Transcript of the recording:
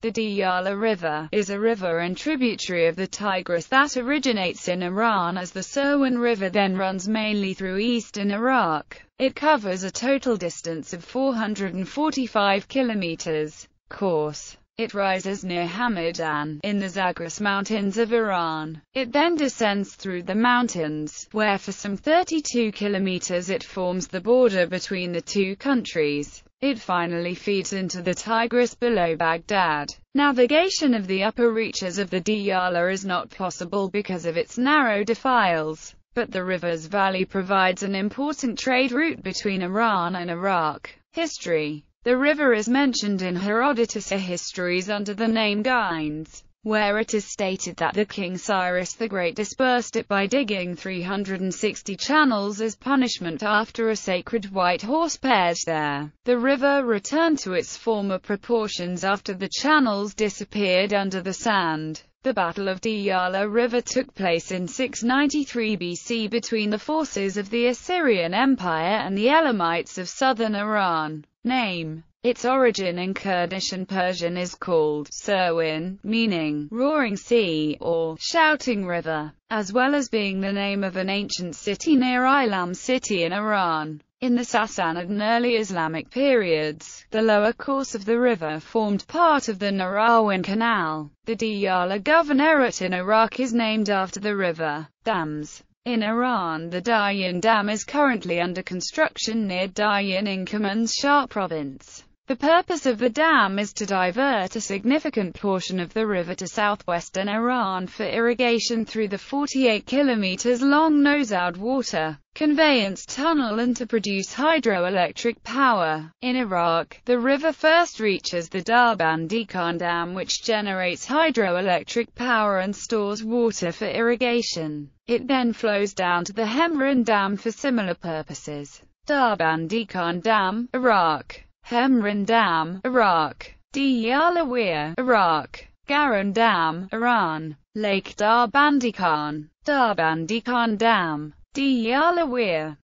The Diyala River is a river and tributary of the Tigris that originates in Iran as the Serwan River then runs mainly through eastern Iraq. It covers a total distance of 445 kilometers. Course. It rises near Hamadan, in the Zagros Mountains of Iran. It then descends through the mountains, where for some 32 kilometers it forms the border between the two countries. It finally feeds into the Tigris below Baghdad. Navigation of the upper reaches of the Diyala is not possible because of its narrow defiles, but the river's valley provides an important trade route between Iran and Iraq. History The river is mentioned in Herodotus' histories under the name Gines where it is stated that the king Cyrus the Great dispersed it by digging 360 channels as punishment after a sacred white horse perished there. The river returned to its former proportions after the channels disappeared under the sand. The Battle of Diyala River took place in 693 BC between the forces of the Assyrian Empire and the Elamites of southern Iran name. Its origin in Kurdish and Persian is called Serwin, meaning roaring sea or shouting river, as well as being the name of an ancient city near Ilam city in Iran. In the Sassanid and early Islamic periods, the lower course of the river formed part of the Narawin Canal. The Diyala Governorate in Iraq is named after the river. Dams in Iran the Dayan Dam is currently under construction near Dayan in Kermanshah province. The purpose of the dam is to divert a significant portion of the river to southwestern Iran for irrigation through the 48 kilometers long Nozoud water conveyance tunnel and to produce hydroelectric power. In Iraq, the river first reaches the Darban Dam which generates hydroelectric power and stores water for irrigation. It then flows down to the Hemran Dam for similar purposes. Darban Dam, Iraq Hemran Dam, Iraq, Diyalawir, Iraq, Garan Dam, Iran, Lake Darbandikhan, Darbandikhan Dam, Diyalawir,